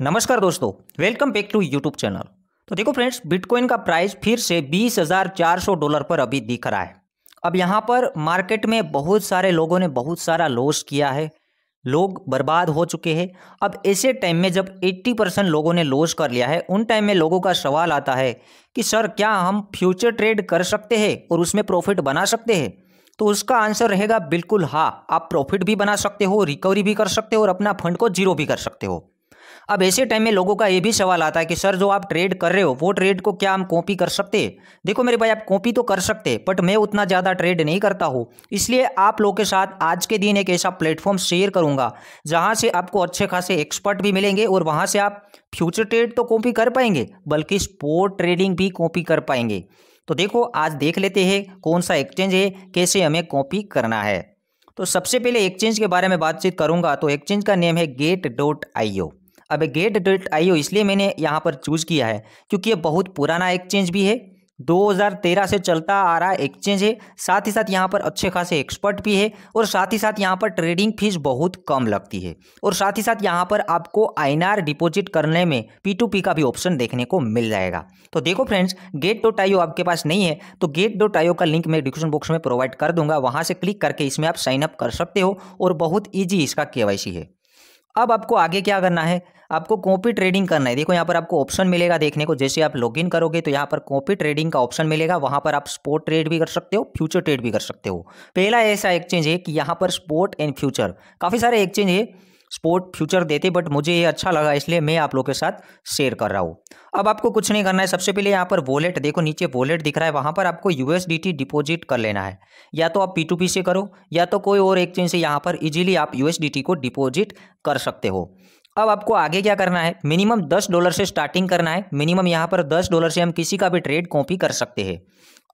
नमस्कार दोस्तों welcome back to YouTube channel तो देखो फ्रेंड्स बिटकॉइन का प्राइस फिर से 20,400 डॉलर पर अभी दिख रहा है अब यहाँ पर मार्केट में बहुत सारे लोगों ने बहुत सारा लॉस किया है लोग बर्बाद हो चुके हैं अब ऐसे टाइम में जब 80 परसेंट लोगों ने लॉस कर लिया है उन टाइम में लोगों का सवाल आता है कि सर क्या हम फ्यूचर ट्रेड कर सकते हैं और उसमें प्रॉफिट बना सकते हैं तो उसका आंसर रहेगा बिल्कुल हाँ आप प्रॉफिट भी बना सकते हो रिकवरी भी कर सकते हो और अपना फंड को जीरो भी कर सकते हो अब ऐसे टाइम में लोगों का ये भी सवाल आता है कि सर जो आप ट्रेड कर रहे हो वो ट्रेड को क्या हम कॉपी कर सकते देखो मेरे भाई आप कॉपी तो कर सकते बट मैं उतना ज़्यादा ट्रेड नहीं करता हूँ इसलिए आप लोगों के साथ आज के दिन एक ऐसा प्लेटफॉर्म शेयर करूँगा जहाँ से आपको अच्छे खासे एक्सपर्ट भी मिलेंगे और वहाँ से आप फ्यूचर ट्रेड तो कॉपी कर पाएंगे बल्कि स्पोर्ट ट्रेडिंग भी कॉपी कर पाएंगे तो देखो आज देख लेते हैं कौन सा एक्सचेंज है कैसे हमें कॉपी करना है तो सबसे पहले एक्सचेंज के बारे में बातचीत करूंगा तो एक्सचेंज का नेम है गेट डॉट आई अब गेट डेट आई इसलिए मैंने यहाँ पर चूज़ किया है क्योंकि ये बहुत पुराना एक्सचेंज भी है 2013 से चलता आ रहा एक्सचेंज है साथ ही साथ यहाँ पर अच्छे खासे एक्सपर्ट भी है और साथ ही साथ यहाँ पर ट्रेडिंग फीस बहुत कम लगती है और साथ ही साथ यहाँ पर आपको आईएनआर डिपॉजिट करने में पी टू पी का भी ऑप्शन देखने को मिल जाएगा तो देखो फ्रेंड्स गेट डॉट आईओ आपके पास नहीं है तो गेट डॉट आईओ का लिंक मैं डिस्क्रिप्शन बॉक्स में प्रोवाइड कर दूंगा वहाँ से क्लिक करके इसमें आप साइनअप कर सकते हो और बहुत ईजी इसका के है अब आपको आगे क्या करना है आपको कॉपी ट्रेडिंग करना है देखो यहाँ पर आपको ऑप्शन मिलेगा देखने को जैसे आप लॉगिन करोगे तो यहाँ पर कॉपी ट्रेडिंग का ऑप्शन मिलेगा वहाँ पर आप स्पोर्ट ट्रेड भी कर सकते हो फ्यूचर ट्रेड भी कर सकते हो पहला ऐसा एक्सचेंज है कि यहाँ पर स्पोर्ट एंड फ्यूचर काफ़ी सारे एक्सचेंज है स्पोर्ट फ्यूचर देते बट मुझे ये अच्छा लगा इसलिए मैं आप लोग के साथ शेयर कर रहा हूँ अब आपको कुछ नहीं करना है सबसे पहले यहाँ पर वॉलेट देखो नीचे वॉलेट दिख रहा है वहाँ पर आपको यूएसडीटी डिपॉजिट कर लेना है या तो आप पी से करो या तो कोई और एक्सचेंज से यहाँ पर इजीली आप यूएसडीटी को डिपॉजिट कर सकते हो अब आपको आगे क्या करना है मिनिमम दस डॉलर से स्टार्टिंग करना है मिनिमम यहाँ पर दस डॉलर से हम किसी का भी ट्रेड कॉपी कर सकते हैं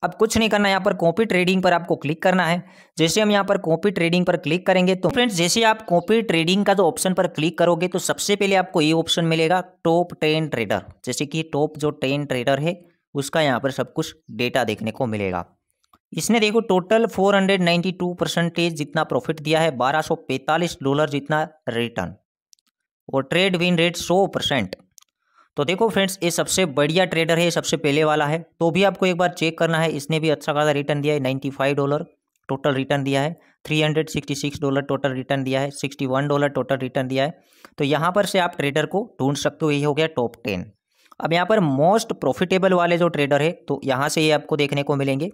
अब कुछ नहीं करना यहाँ पर कॉपी ट्रेडिंग पर आपको क्लिक करना है जैसे हम यहाँ पर कॉपी ट्रेडिंग पर क्लिक करेंगे तो फ्रेंड्स जैसे आप कॉपी ट्रेडिंग का जो ऑप्शन पर क्लिक करोगे तो सबसे पहले आपको ये ऑप्शन मिलेगा टॉप टेन ट्रेडर जैसे कि टॉप जो टेन ट्रेडर है उसका यहाँ पर सब कुछ डेटा देखने को मिलेगा इसने देखो टोटल टू परसेंटेज जितना प्रॉफिट दिया है 1245 डॉलर जितना रिटर्न और ट्रेड विन रेट सौ परसेंट तो देखो फ्रेंड्स ये सबसे बढ़िया ट्रेडर है सबसे पहले वाला है तो भी आपको एक बार चेक करना है इसने भी अच्छा खासा रिटर्न दिया है ninety five dollar total return दिया है three hundred sixty six dollar total return दिया है sixty one dollar total return दिया है तो यहाँ पर से आप ट्रेडर को ढूंढ सकते हो ये हो गया टॉप टेन अब यहाँ पर मोस्ट प्रॉफिटेबल वाले जो ट्रेडर है तो यहाँ से ये आपको देखने को मिलेंगे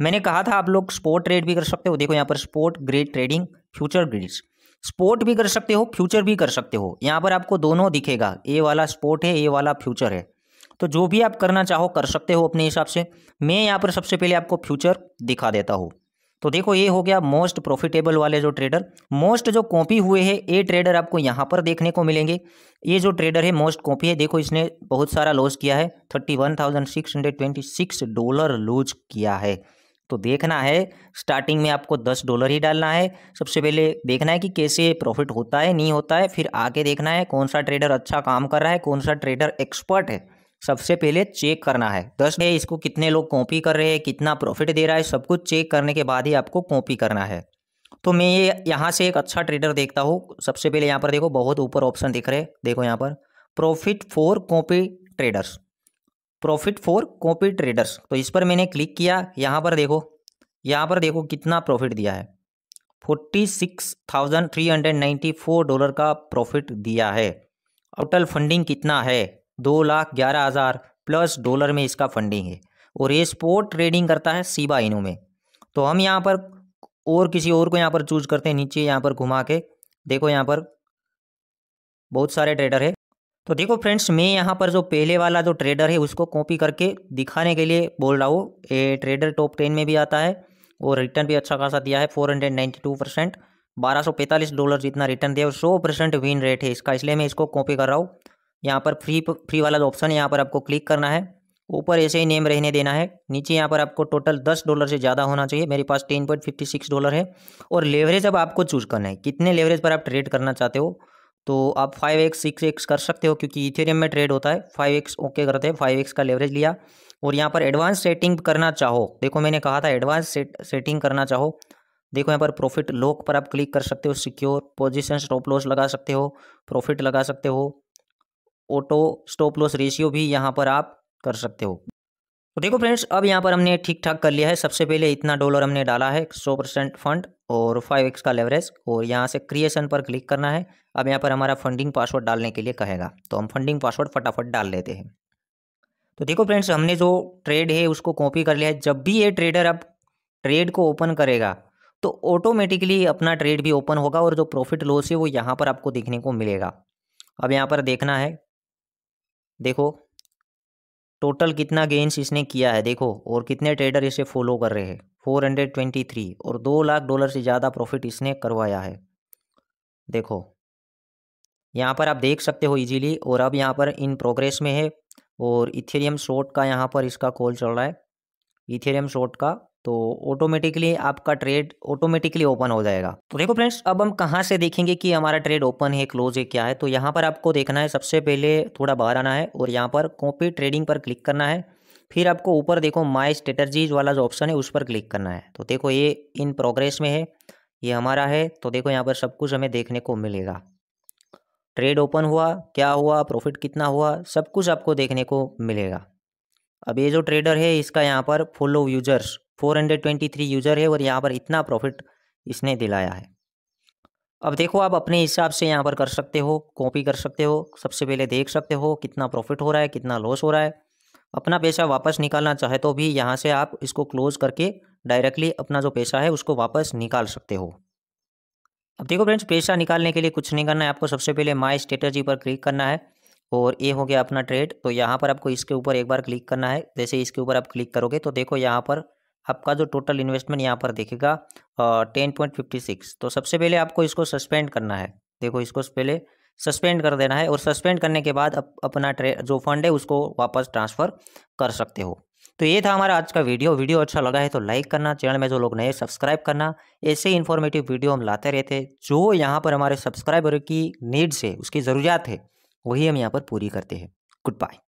मैंने कहा था आप लोग स्पोर्ट ट्रेड भी कर सकते हो देखो यहाँ पर spot trade trading future trades spot भी कर सकते हो फ्यूचर भी कर सकते हो यहाँ पर आपको दोनों दिखेगा ए वाला स्पोर्ट है ए वाला फ्यूचर है तो जो भी आप करना चाहो कर सकते हो अपने हिसाब से मैं यहाँ पर सबसे पहले आपको फ्यूचर दिखा देता हूँ तो देखो ये हो गया मोस्ट प्रॉफिटेबल वाले जो ट्रेडर मोस्ट जो कॉपी हुए हैं ये ट्रेडर आपको यहाँ पर देखने को मिलेंगे ये जो ट्रेडर है मोस्ट कॉपी है देखो इसने बहुत सारा लॉस किया है thirty one thousand six hundred twenty six dollar lose किया है तो देखना है स्टार्टिंग में आपको दस डॉलर ही डालना है सबसे पहले देखना है कि कैसे प्रॉफिट होता है नहीं होता है फिर आगे देखना है कौन सा ट्रेडर अच्छा काम कर रहा है कौन सा ट्रेडर एक्सपर्ट है सबसे पहले चेक करना है दस है इसको कितने लोग कॉपी कर रहे हैं कितना प्रॉफिट दे रहा है सब कुछ चेक करने के बाद ही आपको कॉपी करना है तो मैं ये यहाँ से एक अच्छा ट्रेडर देखता हूँ सबसे पहले यहाँ पर देखो बहुत ऊपर ऑप्शन दिख रहे देखो यहाँ पर profit for copy traders profit for copy traders तो इस पर मैंने क्लिक किया यहाँ पर देखो यहाँ पर देखो कितना प्रॉफिट दिया है forty six thousand three hundred ninety four dollar का प्रॉफिट दिया है टोटल फंडिंग कितना है दो लाख ग्यारह हज़ार प्लस डॉलर में इसका फंडिंग है और ये स्पोर्ट ट्रेडिंग करता है सीबा इनू में तो हम यहाँ पर और किसी और को यहाँ पर चूज करते हैं नीचे यहाँ पर घुमा के देखो यहाँ पर बहुत सारे ट्रेडर है तो देखो फ्रेंड्स मैं यहाँ पर जो पहले वाला जो ट्रेडर है उसको कॉपी करके दिखाने के लिए बोल रहा हूँ ये ट्रेडर टॉप टेन में भी आता है और रिटर्न भी अच्छा खासा दिया है four hundred ninety two percent बारह सौ पैंतालीस डॉलर जितना रिटर्न दिया और सौ परसेंट विन रेट है इसका इसलिए मैं इसको कॉपी कर रहा हूँ यहाँ पर फ्री फ्री वाला जो ऑप्शन है यहाँ पर आपको क्लिक करना है ऊपर ऐसे ही नेम रहने देना है नीचे यहाँ पर आपको टोटल दस डॉलर से ज़्यादा होना चाहिए मेरे पास ten point fifty six dollar है और लेवरेज अब आपको चूज़ करना है कितने लेवरेज पर आप ट्रेड करना चाहते हो तो आप फाइव एक्स सिक्स एक्स कर सकते हो क्योंकि इथेरियम में ट्रेड होता है फाइव एक्स ओके करते हैं फाइव एक्स का लेवरेज लिया और यहाँ पर एडवांस सेटिंग करना चाहो देखो मैंने कहा था एडवांस सेट सेटिंग करना चाहो देखो यहाँ पर प्रॉफिट लॉक पर आप क्लिक कर सकते हो सिक्योर पोजिशन स्टॉप लॉस लगा सकते हो प्रॉफिट लगा सकते हो ऑटो स्टॉप लॉस रेशियो भी यहाँ पर आप कर सकते हो तो देखो फ्रेंड्स अब यहाँ पर हमने ठीक ठाक कर लिया है सबसे पहले इतना डॉलर हमने डाला है सौ परसेंट फंड और फाइव एक्स का लेवरेज और यहाँ से क्रिएशन पर क्लिक करना है अब यहाँ पर हमारा फंडिंग पासवर्ड डालने के लिए कहेगा तो हम फंडिंग पासवर्ड फटाफट डाल लेते हैं तो देखो फ्रेंड्स हमने जो ट्रेड है उसको कॉपी कर लिया है जब भी ये ट्रेडर अब ट्रेड को ओपन करेगा तो ऑटोमेटिकली अपना ट्रेड भी ओपन होगा और जो प्रॉफिट लॉस है वो यहाँ पर आपको देखने को मिलेगा अब यहाँ पर देखना है देखो टोटल कितना गेंस इसने किया है देखो और कितने ट्रेडर इसे फॉलो कर रहे हैं 423 और दो लाख डॉलर से ज़्यादा प्रॉफिट इसने करवाया है देखो यहाँ पर आप देख सकते हो इजीली और अब यहाँ पर इन प्रोग्रेस में है और इथेरियम शॉर्ट का यहाँ पर इसका कॉल चल रहा है इथेरियम शॉर्ट का तो ऑटोमेटिकली आपका ट्रेड ऑटोमेटिकली ओपन हो जाएगा तो देखो फ्रेंड्स अब हम कहाँ से देखेंगे कि हमारा ट्रेड ओपन है क्लोज है क्या है तो यहाँ पर आपको देखना है सबसे पहले थोड़ा बाहर आना है और यहाँ पर कॉपी ट्रेडिंग पर क्लिक करना है फिर आपको ऊपर देखो माई स्ट्रेटर्जीज वाला जो ऑप्शन है उस पर क्लिक करना है तो देखो ये इन प्रोग्रेस में है ये हमारा है तो देखो यहाँ पर सब कुछ हमें देखने को मिलेगा ट्रेड ओपन हुआ क्या हुआ प्रॉफिट कितना हुआ सब कुछ आपको देखने को मिलेगा अब ये जो ट्रेडर है इसका यहाँ पर फॉलो यूजर्स 423 यूज़र है और यहाँ पर इतना प्रॉफिट इसने दिलाया है अब देखो आप अपने हिसाब से यहाँ पर कर सकते हो कॉपी कर सकते हो सबसे पहले देख सकते हो कितना प्रॉफिट हो रहा है कितना लॉस हो रहा है अपना पैसा वापस निकालना चाहे तो भी यहाँ से आप इसको क्लोज करके डायरेक्टली अपना जो पैसा है उसको वापस निकाल सकते हो अब देखो फ्रेंड्स पैसा निकालने के लिए कुछ नहीं करना है आपको सबसे पहले माई स्ट्रेटर्जी पर क्लिक करना है और ये हो गया अपना ट्रेड तो यहाँ पर आपको इसके ऊपर एक बार क्लिक करना है जैसे इसके ऊपर आप क्लिक करोगे तो देखो यहाँ पर आपका जो टोटल इन्वेस्टमेंट यहाँ पर देखेगा टेन पॉइंट फिफ्टी सिक्स तो सबसे पहले आपको इसको सस्पेंड करना है देखो इसको पहले सस्पेंड कर देना है और सस्पेंड करने के बाद अप, अपना ट्रे जो फंड है उसको वापस ट्रांसफ़र कर सकते हो तो ये था हमारा आज का वीडियो वीडियो अच्छा लगा है तो लाइक करना चैनल में जो लोग नए सब्सक्राइब करना ऐसे इन्फॉर्मेटिव वीडियो हम लाते रहते जो यहाँ पर हमारे सब्सक्राइबर की नीड्स है उसकी ज़रूरत है वही हम यहाँ पर पूरी करते हैं गुड बाय